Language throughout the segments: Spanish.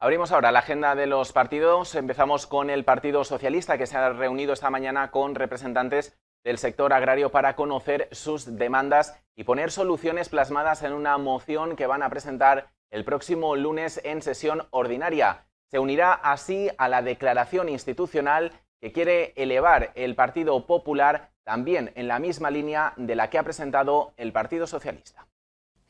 Abrimos ahora la agenda de los partidos. Empezamos con el Partido Socialista, que se ha reunido esta mañana con representantes del sector agrario para conocer sus demandas y poner soluciones plasmadas en una moción que van a presentar el próximo lunes en sesión ordinaria. Se unirá así a la declaración institucional que quiere elevar el Partido Popular también en la misma línea de la que ha presentado el Partido Socialista.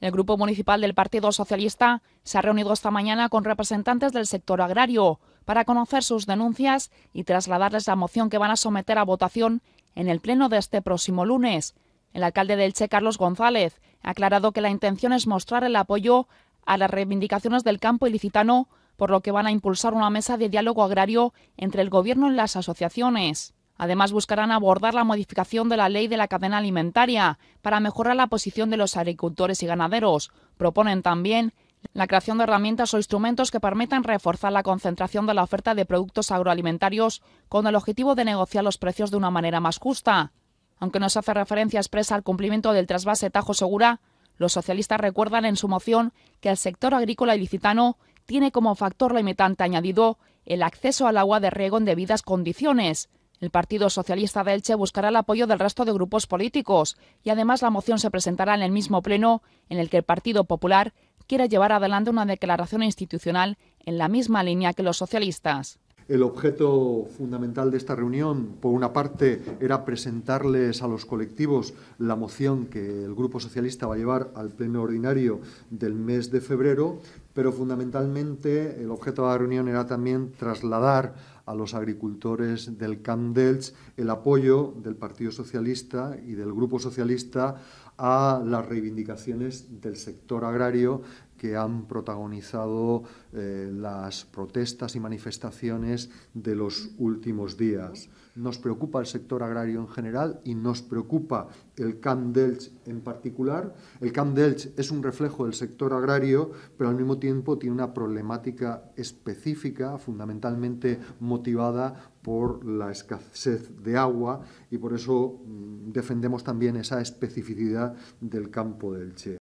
El Grupo Municipal del Partido Socialista se ha reunido esta mañana con representantes del sector agrario para conocer sus denuncias y trasladarles la moción que van a someter a votación en el pleno de este próximo lunes. El alcalde del Che, Carlos González, ha aclarado que la intención es mostrar el apoyo a las reivindicaciones del campo ilicitano, por lo que van a impulsar una mesa de diálogo agrario entre el Gobierno y las asociaciones. Además, buscarán abordar la modificación de la ley de la cadena alimentaria para mejorar la posición de los agricultores y ganaderos. Proponen también la creación de herramientas o instrumentos que permitan reforzar la concentración de la oferta de productos agroalimentarios con el objetivo de negociar los precios de una manera más justa. Aunque no se hace referencia expresa al cumplimiento del trasvase Tajo Segura, los socialistas recuerdan en su moción que el sector agrícola ilicitano tiene como factor limitante añadido el acceso al agua de riego en debidas condiciones. El Partido Socialista de Elche buscará el apoyo del resto de grupos políticos y además la moción se presentará en el mismo pleno en el que el Partido Popular quiera llevar adelante una declaración institucional en la misma línea que los socialistas. El objeto fundamental de esta reunión, por una parte, era presentarles a los colectivos la moción que el Grupo Socialista va a llevar al Pleno Ordinario del mes de febrero, pero fundamentalmente el objeto de la reunión era también trasladar a los agricultores del Camp el apoyo del Partido Socialista y del Grupo Socialista a las reivindicaciones del sector agrario que han protagonizado eh, las protestas y manifestaciones de los últimos días. Nos preocupa el sector agrario en general y nos preocupa el Camp Delch en particular. El Camp Delch es un reflejo del sector agrario, pero al mismo tiempo tiene una problemática específica, fundamentalmente motivada por la escasez de agua y por eso mm, defendemos también esa especificidad del campo del Che.